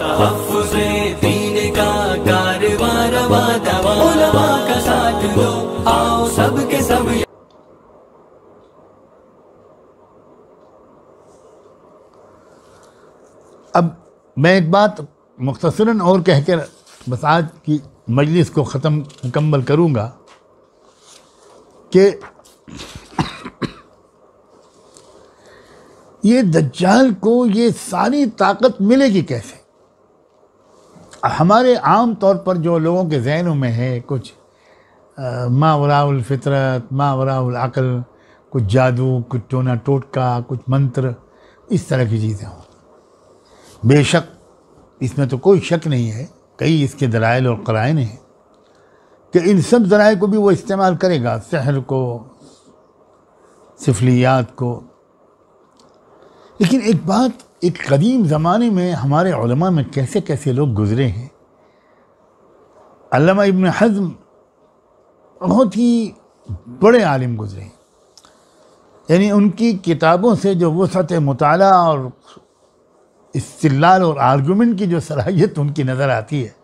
दीन का का साथ दो आओ सब अब मैं एक बात मुख्तसरा और कहकर बस आज की मजलिस को ख़त्म मुकम्मल करूँगा कि ये दज्जाल को ये सारी ताकत मिलेगी कैसे हमारे आम तौर पर जो लोगों के जहनों में है कुछ मावराफितरत मावराकल कुछ जादू कुछ टोना टोटका कुछ मंत्र इस तरह की चीज़ें हों बेशक इसमें तो कोई शक नहीं है कई इसके दलाइल और क्राइन हैं कि इन सब जराए को भी वो इस्तेमाल करेगा शहर को सिफलियात को लेकिन एक बात एक कदीम ज़माने में हमारे उलमा में कैसे कैसे लोग गुज़रे हैं अल्लामा इब्न हज़म बहुत ही बड़े आलिम गुज़रे हैं यानी उनकी किताबों से जो वसत मताल और इस्तलाल और आर्गूमेंट की जो सलाहियत उनकी नज़र आती है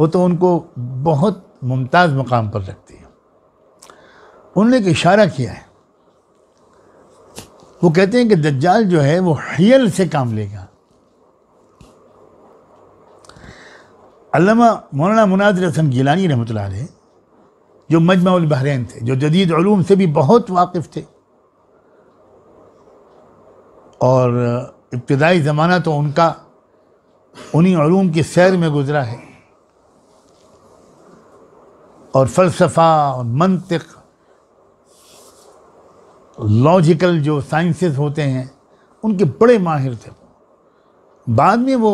वो तो उनको बहुत मुमताज़ मकाम पर रखती है उन्होंने एक इशारा किया है वो कहते हैं कि दज्जाल जो है वो हियल से काम लेगा अल्लामा मौलाना मुनाजर हसन गिलानी रहमत जो मजमाउल बहरैन थे जो जदीद ूम से भी बहुत वाकिफ़ थे और इब्तदाई ज़माना तो उनका उन्हीं की सैर में गुज़रा है और फ़लसफ़ा और मनतक़ लॉजिकल जो साइंसेस होते हैं उनके बड़े माहिर थे वो बाद में वो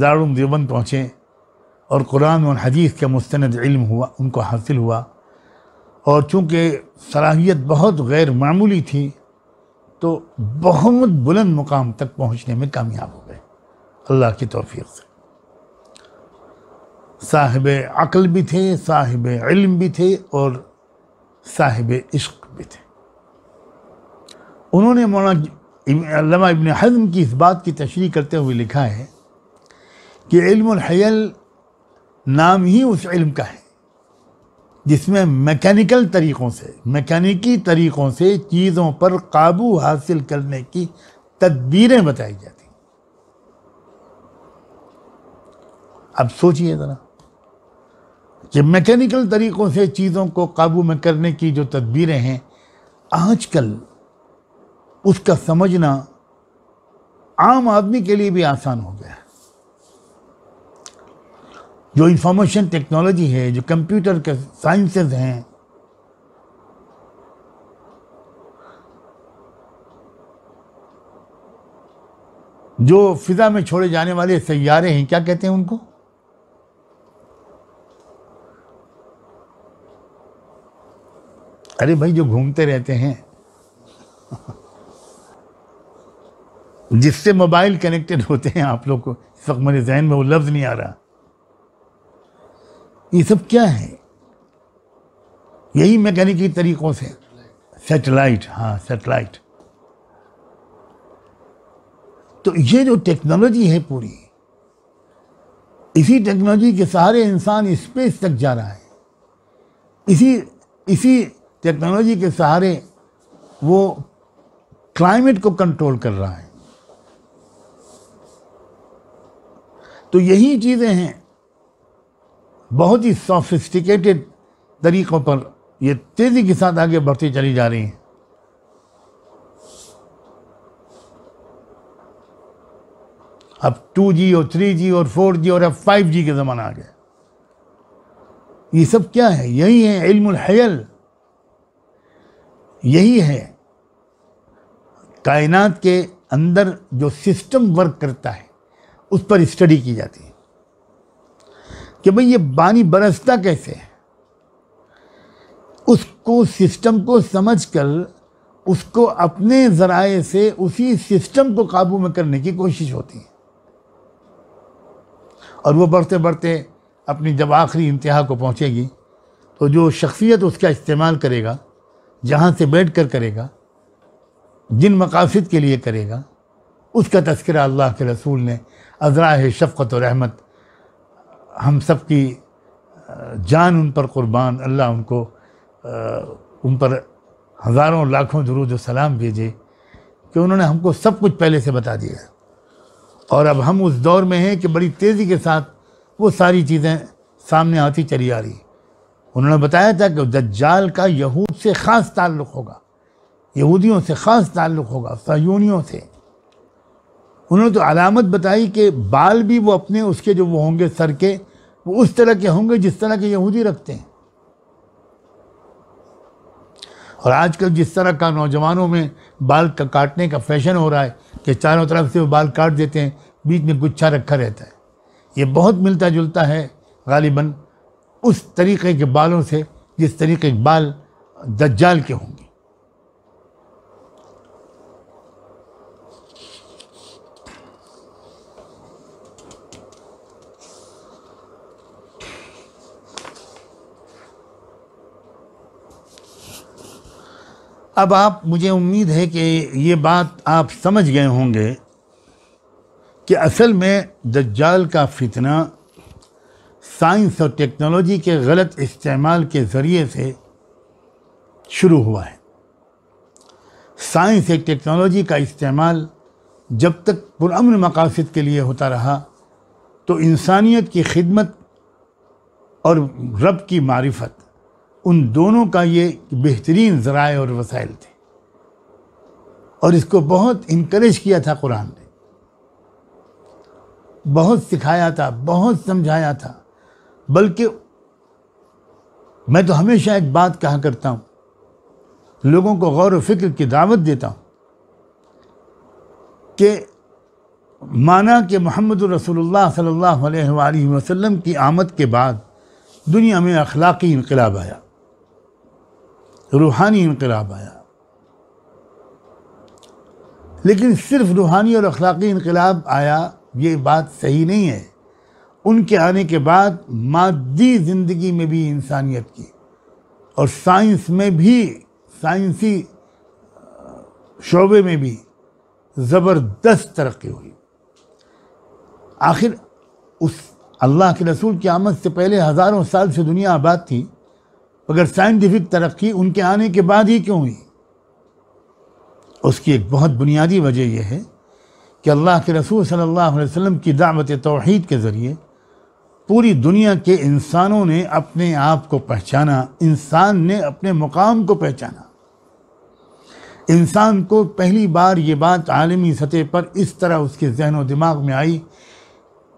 दारुम देवबंद पहुँचे और कुरान और हदीस का मुस्ंद इल्म हुआ उनको हासिल हुआ और चूँकि सलाहियत बहुत गैर मामूली थी तो बहुत बुलंद मुकाम तक पहुँचने में कामयाब हो गए अल्लाह की तोफ़ी से साहिब अक़ल भी थे साहिब इल्म भी थे और साहिब इश्क भी थे उन्होंने मौलाना इबन हज़म की इस बात की तशरी करते हुए लिखा है कि इल्मयल नाम ही उस इल्म का है जिसमें मैकेनिकल तरीक़ों से मैकेनिकी तरीक़ों से चीज़ों पर काबू हासिल करने की तदबीरें बताई जाती अब सोचिए ज़रा कि मैकेनिकल तरीक़ों से चीज़ों को काबू में करने की जो तदबीरें हैं आजकल उसका समझना आम आदमी के लिए भी आसान हो गया जो इंफॉर्मेशन टेक्नोलॉजी है जो कंप्यूटर के साइंसेस हैं जो फिजा में छोड़े जाने वाले सैारे हैं क्या कहते हैं उनको अरे भाई जो घूमते रहते हैं जिससे मोबाइल कनेक्टेड होते हैं आप लोग को इस वक्त मेरे जहन में वो लफ्ज़ नहीं आ रहा ये सब क्या है यही मैकेनिकी तरीक़ों से सेटेलाइट हाँ सेटेलाइट तो ये जो टेक्नोलॉजी है पूरी इसी टेक्नोलॉजी के सहारे इंसान स्पेस तक जा रहा है इसी इसी टेक्नोलॉजी के सहारे वो क्लाइमेट को कंट्रोल कर रहा है तो यही चीज़ें हैं बहुत ही सोफिस्टिकेटेड तरीक़ों पर ये तेज़ी के साथ आगे बढ़ती चली जा रही हैं अब 2G और 3G और 4G और अब 5G के ज़माना आ गया ये सब क्या है यही है इल्मयल यही है कायनात के अंदर जो सिस्टम वर्क करता है उस पर स्टडी की जाती है कि भाई ये बानी बरसता कैसे है उसको सिस्टम को समझकर उसको अपने ज़राए से उसी सिस्टम को काबू में करने की कोशिश होती है और वो बढ़ते बढ़ते अपनी जब आखिरी इंतहा को पहुँचेगी तो जो शख्सियत उसका इस्तेमाल करेगा जहाँ से बैठ कर करेगा जिन मकासद के लिए करेगा उसका तस्करा अल्लाह के रसूल ने अजरा है शफ़त और रहमत हम सब की जान उन पर क़ुरबान अल्लाह उनको उन पर हज़ारों लाखों जरूर सलाम भेजे कि उन्होंने हमको सब कुछ पहले से बता दिया और अब हम उस दौर में हैं कि बड़ी तेज़ी के साथ वो सारी चीज़ें सामने आती चली आ रही उन्होंने बताया था कि दज्जाल का यहूद से ख़ास ताल्लुक़ होगा यहूदियों से ख़ास ताल्लुक़ होगा सयूनियों से उन्होंने तो अलामत बताई कि बाल भी वो अपने उसके जो वो होंगे सर के वो उस तरह के होंगे जिस तरह के यहूदी रखते हैं और आजकल जिस तरह का नौजवानों में बाल का काटने का फैशन हो रहा है कि चारों तरफ से वो बाल काट देते हैं बीच में गुच्छा रखा रहता है ये बहुत मिलता जुलता है गालिबा उस तरीके के बालों से जिस तरीके के बाल दज्जाल के होंगे अब आप मुझे उम्मीद है कि ये बात आप समझ गए होंगे कि असल में दज्जाल का फितना साइंस और टेक्नोलॉजी के गलत इस्तेमाल के ज़रिए से शुरू हुआ है साइंस और टेक्नोलॉजी का इस्तेमाल जब तक पुरान मकासद के लिए होता रहा तो इंसानियत की खिदमत और रब की मारिफत उन दोनों का ये बेहतरीन ज़राए और वसाइल थे और इसको बहुत इनक्रेज किया था कुरान ने बहुत सिखाया था बहुत समझाया था बल्कि मैं तो हमेशा एक बात कहा करता हूँ लोगों को गौर व फिक्र की दावत देता हूँ कि माना कि मोहम्मद रसोल्ला सल्ला की आमद के बाद दुनिया में अखलाक़ी इनकलाब आया रूहानी इनकलाब आया लेकिन सिर्फ रूहानी और अखलाकी इनकलाब आया ये बात सही नहीं है उनके आने के बाद मादी ज़िंदगी में भी इंसानियत की और साइंस में भी साइंसी शोबे में भी ज़बरदस्त तरक्की हुई आखिर उस अल्लाह के रसूल की आमद से पहले हज़ारों साल से दुनिया आबाद थी मगर साइंटिफिक तरक्की उनके आने के बाद ही क्यों हुई उसकी एक बहुत बुनियादी वजह यह है कि अल्लाह के रसूल सल्लल्लाहु अलैहि वसल्लम की दावत तोहहीद के ज़रिए पूरी दुनिया के इंसानों ने अपने आप को पहचाना इंसान ने अपने मुकाम को पहचाना इंसान को पहली बार ये बात आलमी सतह पर इस तरह उसके जहन व दिमाग में आई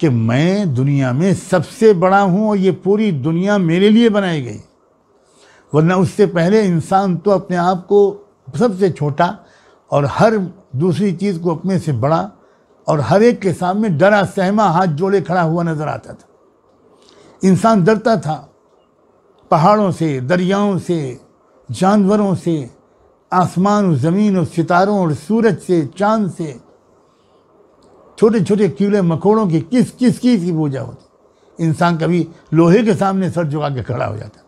कि मैं दुनिया में सबसे बड़ा हूँ और ये पूरी दुनिया मेरे लिए बनाई गई वरना उससे पहले इंसान तो अपने आप को सबसे छोटा और हर दूसरी चीज़ को अपने से बड़ा और हर एक के सामने डरा सहमा हाथ जोड़े खड़ा हुआ नज़र आता था इंसान डरता था पहाड़ों से दरियाओं से जानवरों से आसमान और ज़मीन और सितारों और सूरज से चांद से छोटे छोटे कीड़े मकोड़ों की किस किस की पूजा होती इंसान कभी लोहे के सामने सर झुका के खड़ा हो जाता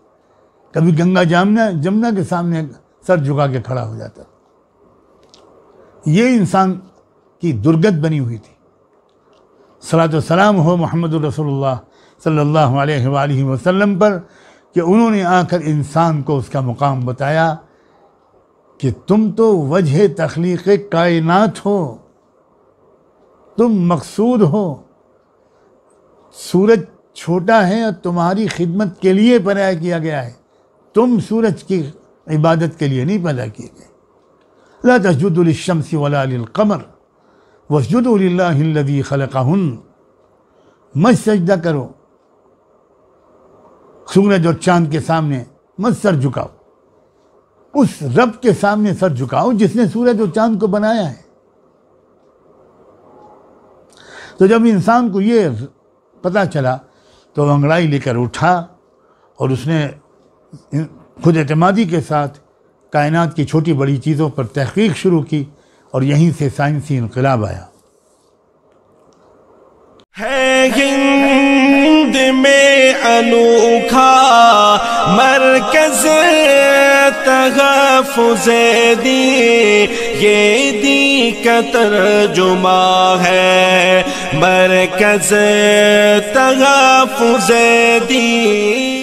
कभी गंगा जामना जमुना के सामने सर झुका के खड़ा हो जाता ये इंसान की दुर्गत बनी हुई थी सलात सलाम हो मोहम्मद रसोल्ला सल्लल्लाहु अलैहि वसल्लम पर कि उन्होंने आकर इंसान को उसका मुकाम बताया कि तुम तो वजह तख्लीक कायनात हो तुम मकसूद हो सूरज छोटा है और तुम्हारी खिदमत के लिए पर्याय किया गया है तुम सूरज की इबादत के लिए नहीं पैदा किए गए ला तस्जुदलशमस वलाकमर वसजुदी खलकाहन मत सजदा करो सूरज और चांद के सामने मत सर झुकाओ उस रब के सामने सर झुकाओ जिसने सूरज और चांद को बनाया है तो जब इंसान को ये पता चला तो अंगड़ाई लेकर उठा और उसने खुद अतमादी के साथ कायनात की छोटी बड़ी चीज़ों पर तहकीक शुरू की और यहीं से साइंसी इनकलाब आया है हिंद में अनोखा मरकज तहफुज दी ये दी कतर जुमा है मरकज तहफुज दी